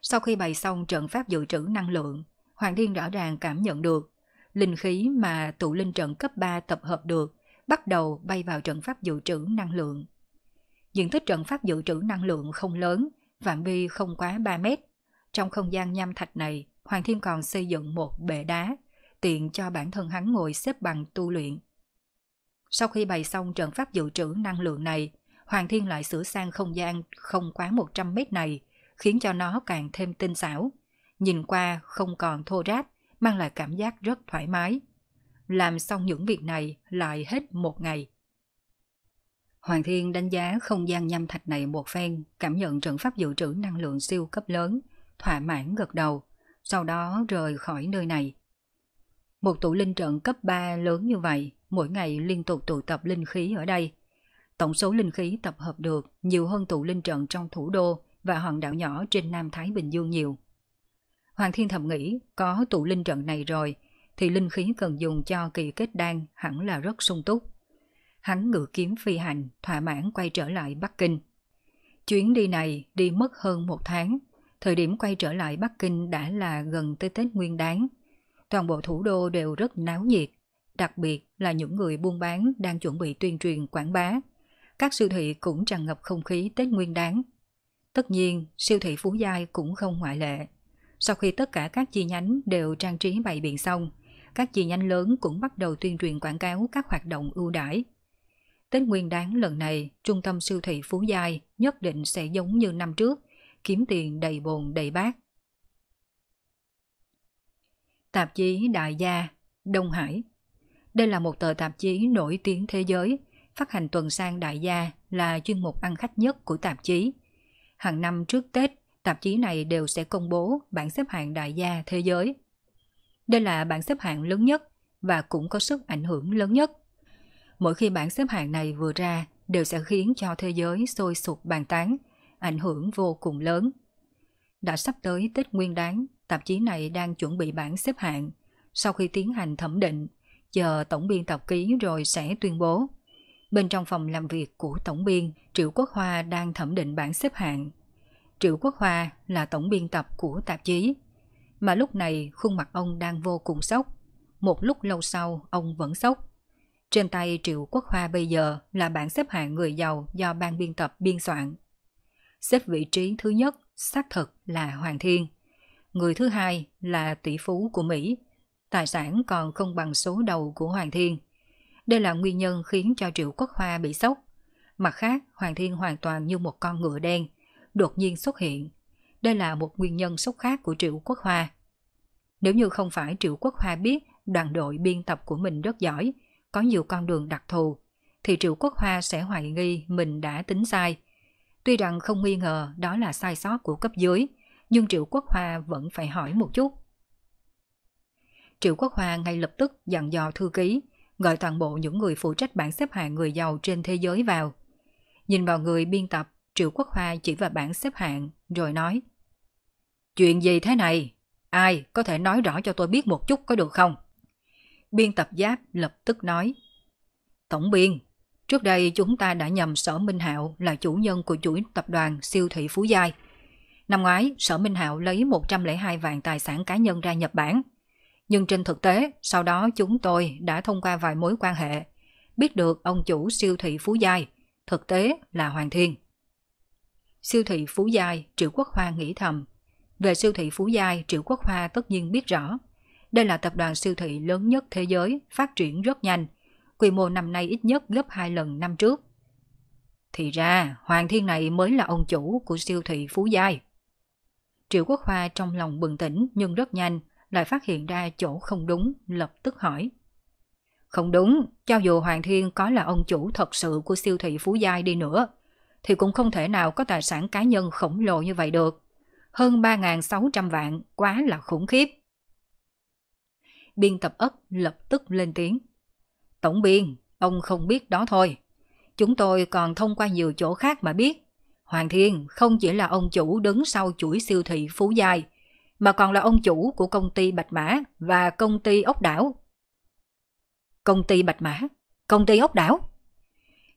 Sau khi bày xong trận pháp dự trữ năng lượng, Hoàng Thiên rõ ràng cảm nhận được linh khí mà tụ linh trận cấp 3 tập hợp được bắt đầu bay vào trận pháp dự trữ năng lượng. Diện tích trận pháp dự trữ năng lượng không lớn, phạm vi không quá 3 mét. Trong không gian nham thạch này, Hoàng Thiên còn xây dựng một bệ đá, tiện cho bản thân hắn ngồi xếp bằng tu luyện. Sau khi bày xong trận pháp dự trữ năng lượng này, Hoàng Thiên lại sửa sang không gian không quá 100 mét này khiến cho nó càng thêm tinh xảo. Nhìn qua không còn thô ráp, mang lại cảm giác rất thoải mái. Làm xong những việc này lại hết một ngày. Hoàng Thiên đánh giá không gian nhâm thạch này một phen, cảm nhận trận pháp dự trữ năng lượng siêu cấp lớn, thỏa mãn gật đầu, sau đó rời khỏi nơi này. Một tụ linh trận cấp 3 lớn như vậy, mỗi ngày liên tục tụ tập linh khí ở đây. Tổng số linh khí tập hợp được nhiều hơn tụ linh trận trong thủ đô, và hòn đảo nhỏ trên Nam Thái Bình Dương nhiều. Hoàng Thiên thầm nghĩ có tụ linh trận này rồi thì linh khí cần dùng cho kỳ kết đan hẳn là rất sung túc. Hắn ngự kiếm phi hành, thỏa mãn quay trở lại Bắc Kinh. Chuyến đi này đi mất hơn một tháng, thời điểm quay trở lại Bắc Kinh đã là gần tới Tết Nguyên Đán. Toàn bộ thủ đô đều rất náo nhiệt, đặc biệt là những người buôn bán đang chuẩn bị tuyên truyền quảng bá. Các siêu thị cũng tràn ngập không khí Tết Nguyên Đán Tất nhiên, siêu thị Phú Giai cũng không ngoại lệ. Sau khi tất cả các chi nhánh đều trang trí bày biện xong, các chi nhánh lớn cũng bắt đầu tuyên truyền quảng cáo các hoạt động ưu đãi. Tết nguyên đáng lần này, trung tâm siêu thị Phú Giai nhất định sẽ giống như năm trước, kiếm tiền đầy bồn đầy bát. Tạp chí Đại gia, Đông Hải Đây là một tờ tạp chí nổi tiếng thế giới, phát hành tuần sang Đại gia là chuyên mục ăn khách nhất của tạp chí hàng năm trước Tết, tạp chí này đều sẽ công bố bảng xếp hạng đại gia thế giới. Đây là bảng xếp hạng lớn nhất và cũng có sức ảnh hưởng lớn nhất. Mỗi khi bảng xếp hạng này vừa ra, đều sẽ khiến cho thế giới sôi sục bàn tán, ảnh hưởng vô cùng lớn. Đã sắp tới Tết Nguyên đáng, tạp chí này đang chuẩn bị bảng xếp hạng. Sau khi tiến hành thẩm định, chờ tổng biên tập ký rồi sẽ tuyên bố. Bên trong phòng làm việc của tổng biên, Triệu Quốc Hoa đang thẩm định bảng xếp hạng. Triệu Quốc Hoa là tổng biên tập của tạp chí. Mà lúc này khuôn mặt ông đang vô cùng sốc. Một lúc lâu sau ông vẫn sốc. Trên tay Triệu Quốc Hoa bây giờ là bảng xếp hạng người giàu do ban biên tập biên soạn. Xếp vị trí thứ nhất xác thực là Hoàng Thiên. Người thứ hai là tỷ phú của Mỹ. Tài sản còn không bằng số đầu của Hoàng Thiên – đây là nguyên nhân khiến cho Triệu Quốc Hoa bị sốc. Mặt khác, Hoàng Thiên hoàn toàn như một con ngựa đen, đột nhiên xuất hiện. Đây là một nguyên nhân sốc khác của Triệu Quốc Hoa. Nếu như không phải Triệu Quốc Hoa biết đoàn đội biên tập của mình rất giỏi, có nhiều con đường đặc thù, thì Triệu Quốc Hoa sẽ hoài nghi mình đã tính sai. Tuy rằng không nghi ngờ đó là sai sót của cấp dưới, nhưng Triệu Quốc Hoa vẫn phải hỏi một chút. Triệu Quốc Hoa ngay lập tức dặn dò thư ký gọi toàn bộ những người phụ trách bảng xếp hạng người giàu trên thế giới vào. Nhìn vào người biên tập, Triệu Quốc Hoa chỉ vào bảng xếp hạng, rồi nói. Chuyện gì thế này? Ai có thể nói rõ cho tôi biết một chút có được không? Biên tập giáp lập tức nói. Tổng biên, trước đây chúng ta đã nhầm Sở Minh Hạo là chủ nhân của chuỗi tập đoàn siêu thị Phú Giai. Năm ngoái, Sở Minh Hạo lấy 102 vạn tài sản cá nhân ra Nhật Bản – nhưng trên thực tế, sau đó chúng tôi đã thông qua vài mối quan hệ, biết được ông chủ siêu thị Phú Giai, thực tế là Hoàng Thiên. Siêu thị Phú Giai, Triệu Quốc Hoa nghĩ thầm. Về siêu thị Phú Giai, Triệu Quốc Hoa tất nhiên biết rõ. Đây là tập đoàn siêu thị lớn nhất thế giới, phát triển rất nhanh. Quy mô năm nay ít nhất gấp 2 lần năm trước. Thì ra, Hoàng Thiên này mới là ông chủ của siêu thị Phú Giai. Triệu Quốc Hoa trong lòng bừng tỉnh nhưng rất nhanh lại phát hiện ra chỗ không đúng, lập tức hỏi. Không đúng, cho dù Hoàng Thiên có là ông chủ thật sự của siêu thị Phú Giai đi nữa, thì cũng không thể nào có tài sản cá nhân khổng lồ như vậy được. Hơn 3.600 vạn, quá là khủng khiếp. Biên tập ấp lập tức lên tiếng. Tổng biên, ông không biết đó thôi. Chúng tôi còn thông qua nhiều chỗ khác mà biết. Hoàng Thiên không chỉ là ông chủ đứng sau chuỗi siêu thị Phú Giai, mà còn là ông chủ của công ty Bạch Mã và công ty Ốc Đảo. Công ty Bạch Mã? Công ty Ốc Đảo?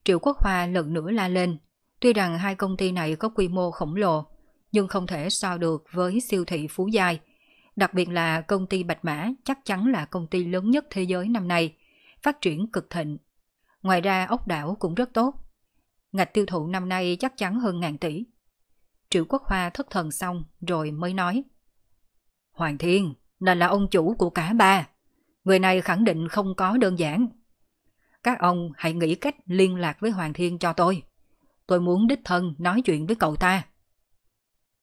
Triệu Quốc Hoa lần nữa la lên. Tuy rằng hai công ty này có quy mô khổng lồ, nhưng không thể so được với siêu thị Phú Giai. Đặc biệt là công ty Bạch Mã chắc chắn là công ty lớn nhất thế giới năm nay, phát triển cực thịnh. Ngoài ra ốc đảo cũng rất tốt. Ngạch tiêu thụ năm nay chắc chắn hơn ngàn tỷ. Triệu Quốc Hoa thất thần xong rồi mới nói – Hoàng Thiên, này là ông chủ của cả ba. Người này khẳng định không có đơn giản. Các ông hãy nghĩ cách liên lạc với Hoàng Thiên cho tôi. Tôi muốn đích thân nói chuyện với cậu ta.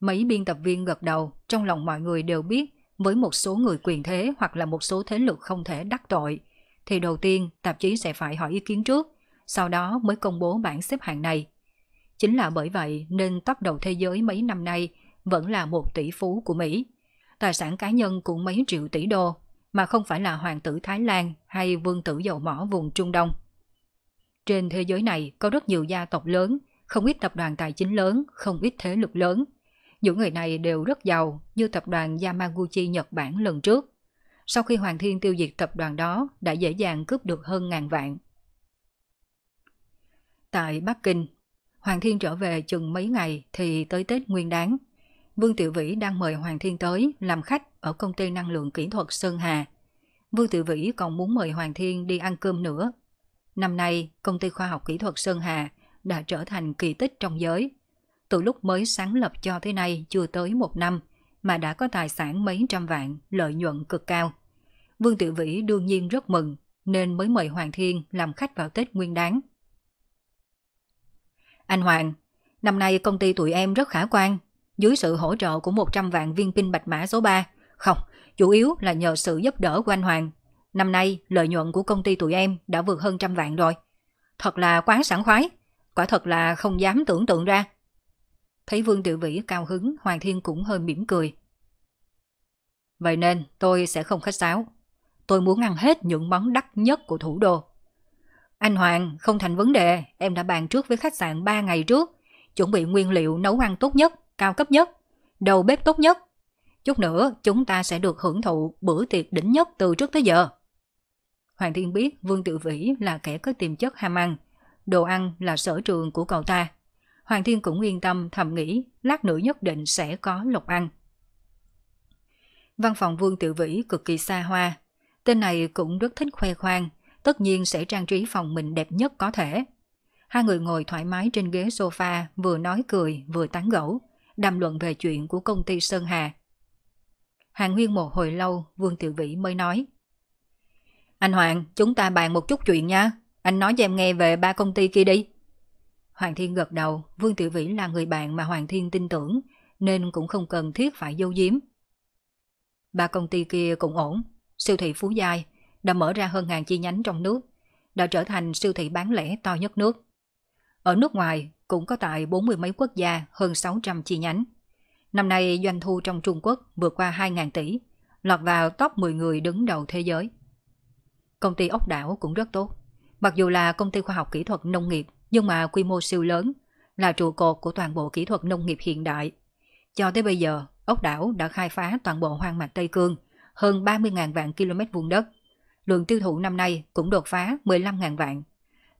Mấy biên tập viên gật đầu, trong lòng mọi người đều biết với một số người quyền thế hoặc là một số thế lực không thể đắc tội, thì đầu tiên tạp chí sẽ phải hỏi ý kiến trước, sau đó mới công bố bảng xếp hạng này. Chính là bởi vậy nên tóc đầu thế giới mấy năm nay vẫn là một tỷ phú của Mỹ tài sản cá nhân cũng mấy triệu tỷ đô, mà không phải là hoàng tử Thái Lan hay vương tử dầu mỏ vùng Trung Đông. Trên thế giới này có rất nhiều gia tộc lớn, không ít tập đoàn tài chính lớn, không ít thế lực lớn. Những người này đều rất giàu như tập đoàn Yamaguchi Nhật Bản lần trước. Sau khi Hoàng Thiên tiêu diệt tập đoàn đó đã dễ dàng cướp được hơn ngàn vạn. Tại Bắc Kinh, Hoàng Thiên trở về chừng mấy ngày thì tới Tết Nguyên đáng Vương Tiểu Vĩ đang mời Hoàng Thiên tới làm khách ở công ty năng lượng kỹ thuật Sơn Hà. Vương Tiểu Vĩ còn muốn mời Hoàng Thiên đi ăn cơm nữa. Năm nay, công ty khoa học kỹ thuật Sơn Hà đã trở thành kỳ tích trong giới. Từ lúc mới sáng lập cho tới nay chưa tới một năm mà đã có tài sản mấy trăm vạn, lợi nhuận cực cao. Vương Tiểu Vĩ đương nhiên rất mừng nên mới mời Hoàng Thiên làm khách vào Tết Nguyên Đán. Anh Hoàng, năm nay công ty tụi em rất khả quan, dưới sự hỗ trợ của 100 vạn viên pin bạch mã số 3. Không, chủ yếu là nhờ sự giúp đỡ của anh Hoàng. Năm nay, lợi nhuận của công ty tụi em đã vượt hơn trăm vạn rồi. Thật là quá sảng khoái, quả thật là không dám tưởng tượng ra. Thấy Vương Tiểu Vĩ cao hứng, Hoàng Thiên cũng hơi mỉm cười. Vậy nên tôi sẽ không khách sáo. Tôi muốn ăn hết những món đắt nhất của thủ đô. Anh Hoàng, không thành vấn đề, em đã bàn trước với khách sạn 3 ngày trước, chuẩn bị nguyên liệu nấu ăn tốt nhất cao cấp nhất, đầu bếp tốt nhất. Chút nữa chúng ta sẽ được hưởng thụ bữa tiệc đỉnh nhất từ trước tới giờ. Hoàng Thiên biết Vương Tự Vĩ là kẻ có tiềm chất ham ăn, đồ ăn là sở trường của cậu ta. Hoàng Thiên cũng yên tâm thầm nghĩ lát nữa nhất định sẽ có lộc ăn. Văn phòng Vương Tự Vĩ cực kỳ xa hoa. Tên này cũng rất thích khoe khoang, tất nhiên sẽ trang trí phòng mình đẹp nhất có thể. Hai người ngồi thoải mái trên ghế sofa vừa nói cười vừa tán gẫu đàm luận về chuyện của công ty Sơn Hà. Hàng Nguyên một hồi lâu, Vương Tiểu Vĩ mới nói. Anh Hoàng, chúng ta bàn một chút chuyện nha. Anh nói cho em nghe về ba công ty kia đi. Hoàng Thiên gật đầu, Vương Tiểu Vĩ là người bạn mà Hoàng Thiên tin tưởng, nên cũng không cần thiết phải dâu diếm. Ba công ty kia cũng ổn. Siêu thị Phú Giai đã mở ra hơn ngàn chi nhánh trong nước, đã trở thành siêu thị bán lẻ to nhất nước. Ở nước ngoài, cũng có tại bốn mươi mấy quốc gia hơn 600 chi nhánh. Năm nay doanh thu trong Trung Quốc vượt qua 2.000 tỷ, lọt vào top 10 người đứng đầu thế giới. Công ty ốc đảo cũng rất tốt. Mặc dù là công ty khoa học kỹ thuật nông nghiệp, nhưng mà quy mô siêu lớn, là trụ cột của toàn bộ kỹ thuật nông nghiệp hiện đại. Cho tới bây giờ, ốc đảo đã khai phá toàn bộ hoang mạc Tây Cương, hơn 30.000 vạn km vuông đất. Lượng tiêu thụ năm nay cũng đột phá 15.000 vạn.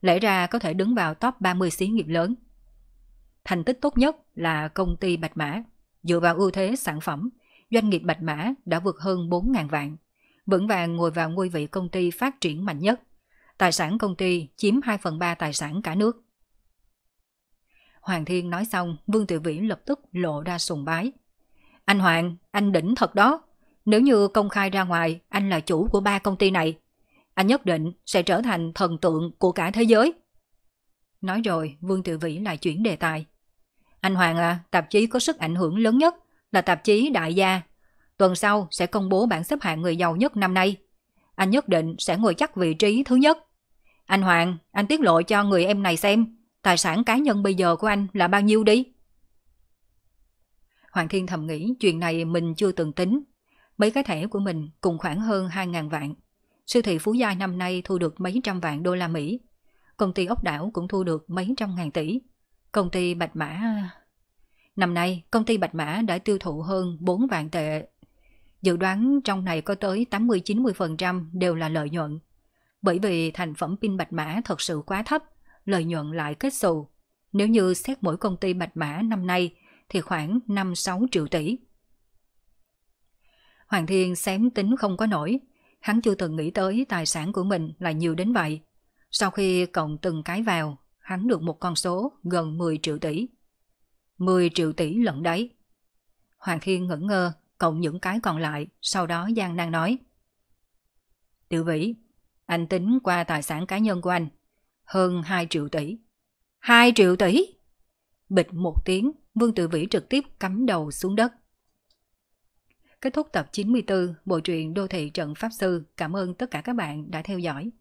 Lẽ ra có thể đứng vào top 30 xí nghiệp lớn – Thành tích tốt nhất là công ty Bạch Mã. Dựa vào ưu thế sản phẩm, doanh nghiệp Bạch Mã đã vượt hơn 4.000 vạn, vững vàng ngồi vào ngôi vị công ty phát triển mạnh nhất. Tài sản công ty chiếm 2 phần 3 tài sản cả nước. Hoàng Thiên nói xong, Vương Tiểu Vĩ lập tức lộ ra sùng bái. Anh Hoàng, anh đỉnh thật đó. Nếu như công khai ra ngoài, anh là chủ của ba công ty này. Anh nhất định sẽ trở thành thần tượng của cả thế giới. Nói rồi, Vương Tiểu Vĩ lại chuyển đề tài. Anh Hoàng à, tạp chí có sức ảnh hưởng lớn nhất là tạp chí Đại gia. Tuần sau sẽ công bố bảng xếp hạng người giàu nhất năm nay. Anh nhất định sẽ ngồi chắc vị trí thứ nhất. Anh Hoàng, anh tiết lộ cho người em này xem tài sản cá nhân bây giờ của anh là bao nhiêu đi. Hoàng Thiên thầm nghĩ chuyện này mình chưa từng tính. Mấy cái thẻ của mình cùng khoảng hơn 2.000 vạn. Siêu thị Phú Gia năm nay thu được mấy trăm vạn đô la Mỹ. Công ty ốc đảo cũng thu được mấy trăm ngàn tỷ. Công ty Bạch Mã... Năm nay, công ty Bạch Mã đã tiêu thụ hơn 4 vạn tệ. Dự đoán trong này có tới 80-90% đều là lợi nhuận. Bởi vì thành phẩm pin Bạch Mã thật sự quá thấp, lợi nhuận lại kết xù. Nếu như xét mỗi công ty Bạch Mã năm nay thì khoảng 5-6 triệu tỷ. Hoàng Thiên xém tính không có nổi, hắn chưa từng nghĩ tới tài sản của mình là nhiều đến vậy. Sau khi cộng từng cái vào, hắn được một con số gần 10 triệu tỷ. 10 triệu tỷ lận đấy. Hoàng Khiên ngẩn ngơ, cộng những cái còn lại, sau đó Giang nan nói. Tiểu vĩ, anh tính qua tài sản cá nhân của anh, hơn 2 triệu tỷ. 2 triệu tỷ? Bịch một tiếng, Vương Tự Vĩ trực tiếp cắm đầu xuống đất. Kết thúc tập 94 Bộ truyện Đô thị Trận Pháp Sư. Cảm ơn tất cả các bạn đã theo dõi.